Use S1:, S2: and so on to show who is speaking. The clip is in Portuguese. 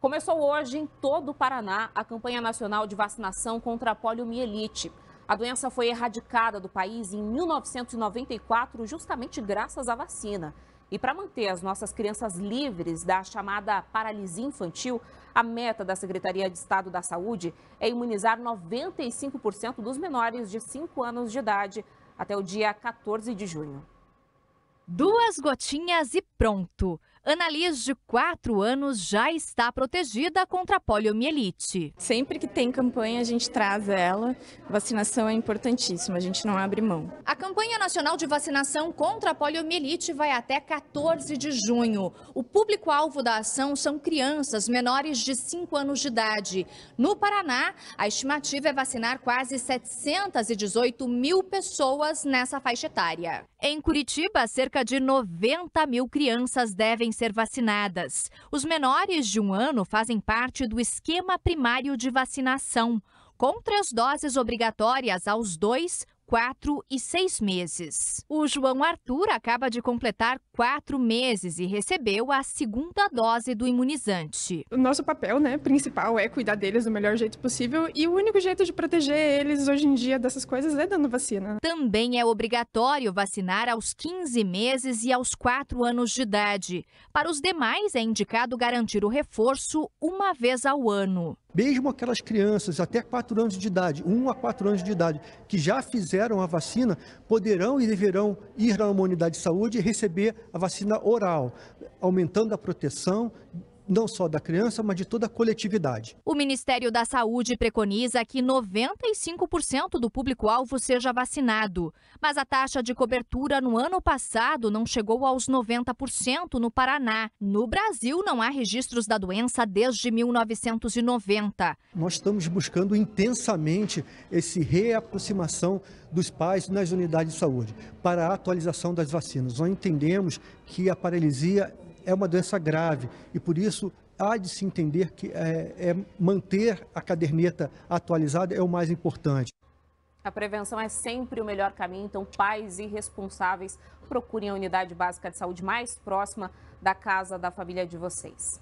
S1: Começou hoje em todo o Paraná a campanha nacional de vacinação contra a poliomielite. A doença foi erradicada do país em 1994, justamente graças à vacina. E para manter as nossas crianças livres da chamada paralisia infantil, a meta da Secretaria de Estado da Saúde é imunizar 95% dos menores de 5 anos de idade até o dia 14 de junho.
S2: Duas gotinhas e pronto. Ana Liz, de 4 anos, já está protegida contra a poliomielite. Sempre que tem campanha, a gente traz ela. Vacinação é importantíssima, a gente não abre mão. A campanha nacional de vacinação contra a poliomielite vai até 14 de junho. O público-alvo da ação são crianças menores de 5 anos de idade. No Paraná, a estimativa é vacinar quase 718 mil pessoas nessa faixa etária. Em Curitiba, cerca de 90 mil crianças devem ser vacinadas. Os menores de um ano fazem parte do esquema primário de vacinação, com três doses obrigatórias aos dois, quatro e seis meses. O João Arthur acaba de completar quatro meses e recebeu a segunda dose do imunizante. O nosso papel né, principal é cuidar deles do melhor jeito possível e o único jeito de proteger eles hoje em dia dessas coisas é dando vacina. Também é obrigatório vacinar aos 15 meses e aos quatro anos de idade. Para os demais, é indicado garantir o reforço uma vez ao ano
S3: mesmo aquelas crianças até 4 anos de idade, 1 a 4 anos de idade, que já fizeram a vacina, poderão e deverão ir na unidade de saúde e receber a vacina oral, aumentando a proteção não só da criança, mas de toda a coletividade.
S2: O Ministério da Saúde preconiza que 95% do público-alvo seja vacinado, mas a taxa de cobertura no ano passado não chegou aos 90% no Paraná. No Brasil, não há registros da doença desde 1990.
S3: Nós estamos buscando intensamente esse reaproximação dos pais nas unidades de saúde para a atualização das vacinas. Nós entendemos que a paralisia é uma doença grave e por isso há de se entender que é, é manter a caderneta atualizada é o mais importante.
S1: A prevenção é sempre o melhor caminho, então pais e responsáveis procurem a unidade básica de saúde mais próxima da casa da família de vocês.